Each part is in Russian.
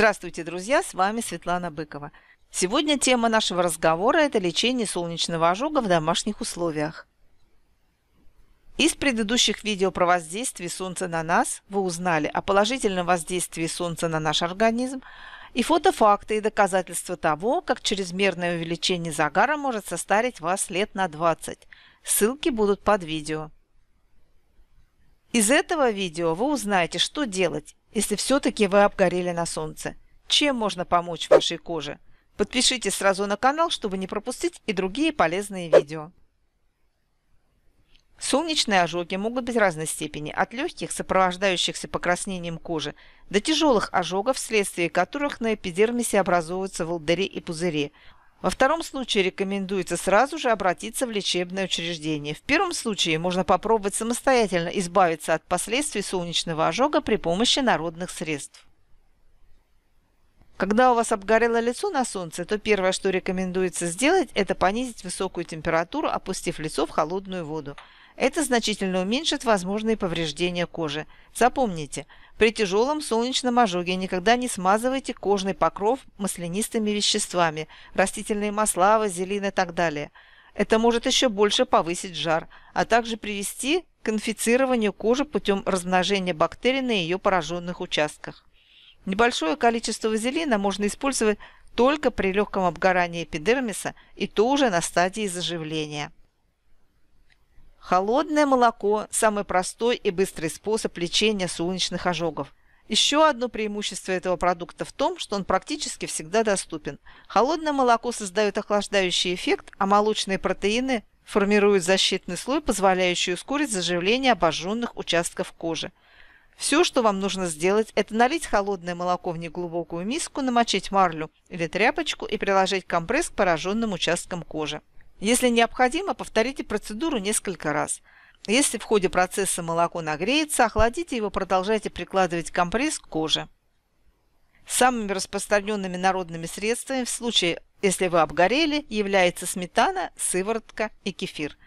Здравствуйте, друзья! С вами Светлана Быкова. Сегодня тема нашего разговора – это лечение солнечного ожога в домашних условиях. Из предыдущих видео про воздействие солнца на нас вы узнали о положительном воздействии солнца на наш организм и фотофакты и доказательства того, как чрезмерное увеличение загара может состарить вас лет на 20. Ссылки будут под видео. Из этого видео вы узнаете, что делать, если все-таки вы обгорели на солнце. Чем можно помочь вашей коже? Подпишитесь сразу на канал, чтобы не пропустить и другие полезные видео. Солнечные ожоги могут быть разной степени, от легких, сопровождающихся покраснением кожи, до тяжелых ожогов, вследствие которых на эпидермисе образуются волдыри и пузыри – во втором случае рекомендуется сразу же обратиться в лечебное учреждение. В первом случае можно попробовать самостоятельно избавиться от последствий солнечного ожога при помощи народных средств. Когда у вас обгорело лицо на солнце, то первое, что рекомендуется сделать, это понизить высокую температуру, опустив лицо в холодную воду. Это значительно уменьшит возможные повреждения кожи. Запомните, при тяжелом солнечном ожоге никогда не смазывайте кожный покров маслянистыми веществами, растительные масла, вазелин и так далее. Это может еще больше повысить жар, а также привести к инфицированию кожи путем размножения бактерий на ее пораженных участках. Небольшое количество вазелина можно использовать только при легком обгорании эпидермиса и то уже на стадии заживления. Холодное молоко – самый простой и быстрый способ лечения солнечных ожогов. Еще одно преимущество этого продукта в том, что он практически всегда доступен. Холодное молоко создает охлаждающий эффект, а молочные протеины формируют защитный слой, позволяющий ускорить заживление обожженных участков кожи. Все, что вам нужно сделать, это налить холодное молоко в неглубокую миску, намочить марлю или тряпочку и приложить компресс к пораженным участкам кожи. Если необходимо, повторите процедуру несколько раз. Если в ходе процесса молоко нагреется, охладите его, продолжайте прикладывать компресс к коже. Самыми распространенными народными средствами в случае, если вы обгорели, является сметана, сыворотка и кефир.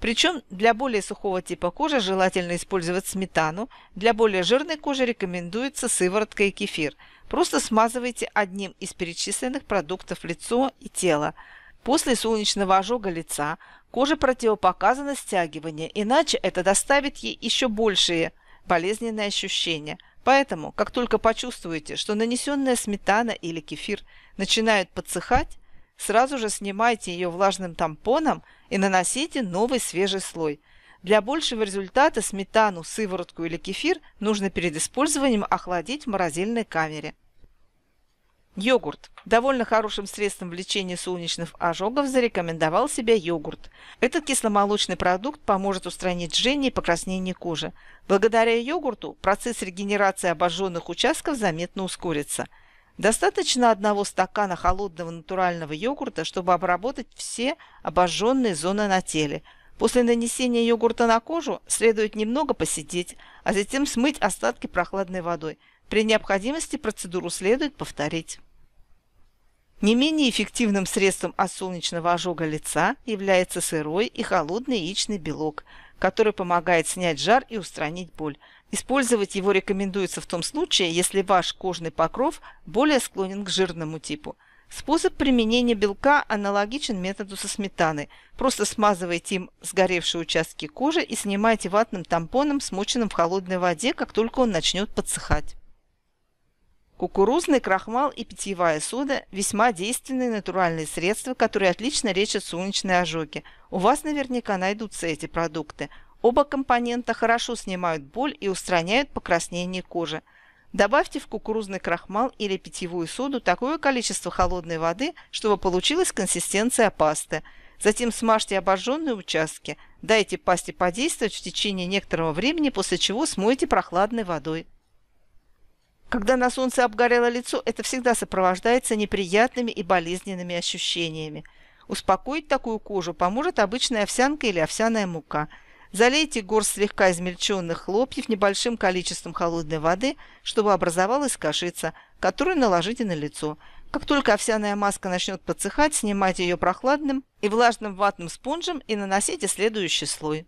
Причем для более сухого типа кожи желательно использовать сметану, для более жирной кожи рекомендуется сыворотка и кефир. Просто смазывайте одним из перечисленных продуктов лицо и тело. После солнечного ожога лица коже противопоказано стягивание, иначе это доставит ей еще большие болезненные ощущения. Поэтому, как только почувствуете, что нанесенная сметана или кефир начинают подсыхать, сразу же снимайте ее влажным тампоном и наносите новый свежий слой. Для большего результата сметану, сыворотку или кефир нужно перед использованием охладить в морозильной камере. Йогурт. Довольно хорошим средством в лечении солнечных ожогов зарекомендовал себя йогурт. Этот кисломолочный продукт поможет устранить жжение и покраснение кожи. Благодаря йогурту процесс регенерации обожженных участков заметно ускорится. Достаточно одного стакана холодного натурального йогурта, чтобы обработать все обожженные зоны на теле. После нанесения йогурта на кожу следует немного посидеть, а затем смыть остатки прохладной водой. При необходимости процедуру следует повторить. Не менее эффективным средством от солнечного ожога лица является сырой и холодный яичный белок, который помогает снять жар и устранить боль. Использовать его рекомендуется в том случае, если ваш кожный покров более склонен к жирному типу. Способ применения белка аналогичен методу со сметаной. Просто смазывайте им сгоревшие участки кожи и снимайте ватным тампоном, смоченным в холодной воде, как только он начнет подсыхать. Кукурузный крахмал и питьевая сода – весьма действенные натуральные средства, которые отлично лечат солнечные ожоги. У вас наверняка найдутся эти продукты. Оба компонента хорошо снимают боль и устраняют покраснение кожи. Добавьте в кукурузный крахмал или питьевую соду такое количество холодной воды, чтобы получилась консистенция пасты. Затем смажьте обожженные участки. Дайте пасте подействовать в течение некоторого времени, после чего смойте прохладной водой. Когда на солнце обгорело лицо, это всегда сопровождается неприятными и болезненными ощущениями. Успокоить такую кожу поможет обычная овсянка или овсяная мука. Залейте горсть слегка измельченных хлопьев небольшим количеством холодной воды, чтобы образовалась кашица, которую наложите на лицо. Как только овсяная маска начнет подсыхать, снимайте ее прохладным и влажным ватным спонжем и наносите следующий слой.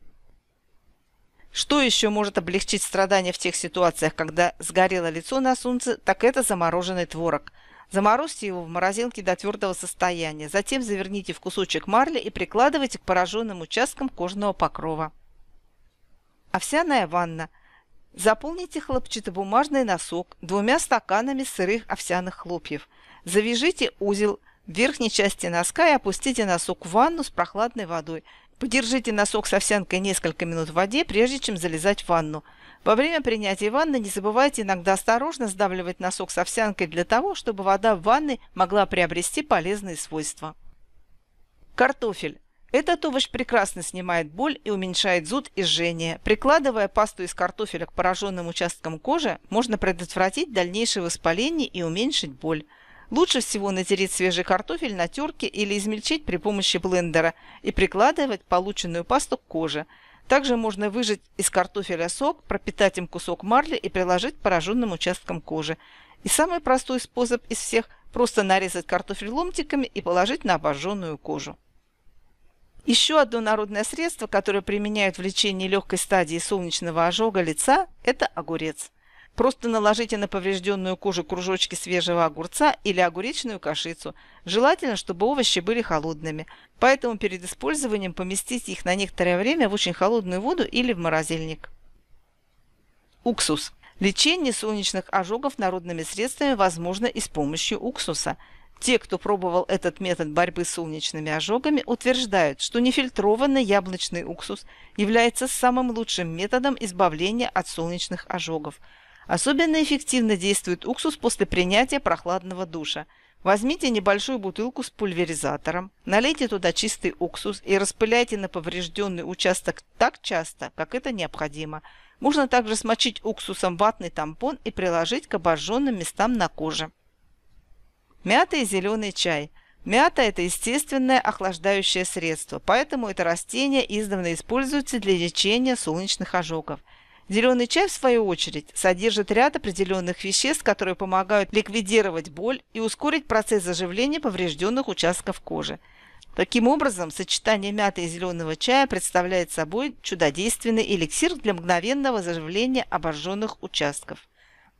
Что еще может облегчить страдания в тех ситуациях, когда сгорело лицо на солнце, так это замороженный творог. Заморозьте его в морозилке до твердого состояния, затем заверните в кусочек марли и прикладывайте к пораженным участкам кожного покрова. Овсяная ванна. Заполните хлопчатобумажный носок двумя стаканами сырых овсяных хлопьев. Завяжите узел в верхней части носка и опустите носок в ванну с прохладной водой. Подержите носок с овсянкой несколько минут в воде, прежде чем залезать в ванну. Во время принятия ванны не забывайте иногда осторожно сдавливать носок с овсянкой для того, чтобы вода в ванной могла приобрести полезные свойства. Картофель. Этот овощ прекрасно снимает боль и уменьшает зуд и жжение. Прикладывая пасту из картофеля к пораженным участкам кожи, можно предотвратить дальнейшее воспаление и уменьшить боль. Лучше всего натереть свежий картофель на терке или измельчить при помощи блендера и прикладывать полученную пасту к коже. Также можно выжать из картофеля сок, пропитать им кусок марли и приложить к пораженным участкам кожи. И самый простой способ из всех – просто нарезать картофель ломтиками и положить на обожженную кожу. Еще одно народное средство, которое применяют в лечении легкой стадии солнечного ожога лица – это огурец. Просто наложите на поврежденную кожу кружочки свежего огурца или огуречную кашицу. Желательно, чтобы овощи были холодными, поэтому перед использованием поместите их на некоторое время в очень холодную воду или в морозильник. Уксус. Лечение солнечных ожогов народными средствами возможно и с помощью уксуса. Те, кто пробовал этот метод борьбы с солнечными ожогами, утверждают, что нефильтрованный яблочный уксус является самым лучшим методом избавления от солнечных ожогов – Особенно эффективно действует уксус после принятия прохладного душа. Возьмите небольшую бутылку с пульверизатором, налейте туда чистый уксус и распыляйте на поврежденный участок так часто, как это необходимо. Можно также смочить уксусом ватный тампон и приложить к обожженным местам на коже. Мята и зеленый чай. Мята – это естественное охлаждающее средство, поэтому это растение издавна используется для лечения солнечных ожогов – Зеленый чай, в свою очередь, содержит ряд определенных веществ, которые помогают ликвидировать боль и ускорить процесс заживления поврежденных участков кожи. Таким образом, сочетание мяты и зеленого чая представляет собой чудодейственный эликсир для мгновенного заживления обожженных участков.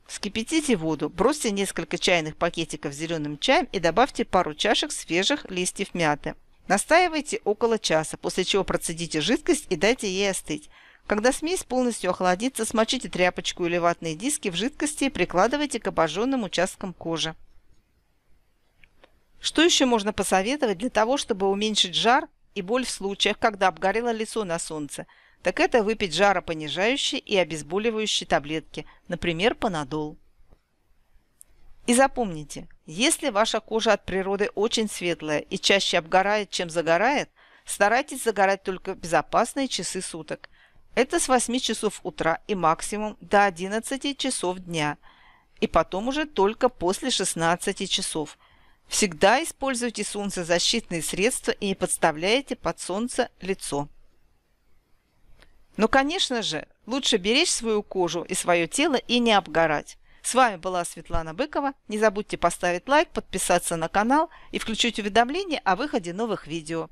Вскипятите воду, бросьте несколько чайных пакетиков с зеленым чаем и добавьте пару чашек свежих листьев мяты. Настаивайте около часа, после чего процедите жидкость и дайте ей остыть. Когда смесь полностью охладится, смочите тряпочку или ватные диски в жидкости и прикладывайте к обожженным участкам кожи. Что еще можно посоветовать для того, чтобы уменьшить жар и боль в случаях, когда обгорело лицо на солнце? Так это выпить жаропонижающие и обезболивающие таблетки, например, панадол. И запомните, если ваша кожа от природы очень светлая и чаще обгорает, чем загорает, старайтесь загорать только в безопасные часы суток. Это с 8 часов утра и максимум до 11 часов дня. И потом уже только после 16 часов. Всегда используйте солнцезащитные средства и не подставляйте под солнце лицо. Но, конечно же, лучше беречь свою кожу и свое тело и не обгорать. С вами была Светлана Быкова. Не забудьте поставить лайк, подписаться на канал и включить уведомления о выходе новых видео.